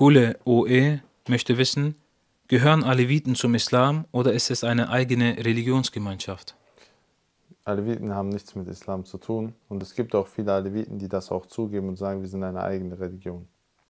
Gule Oe möchte wissen, gehören Aleviten zum Islam oder ist es eine eigene Religionsgemeinschaft? Aleviten haben nichts mit Islam zu tun und es gibt auch viele Aleviten, die das auch zugeben und sagen, wir sind eine eigene Religion.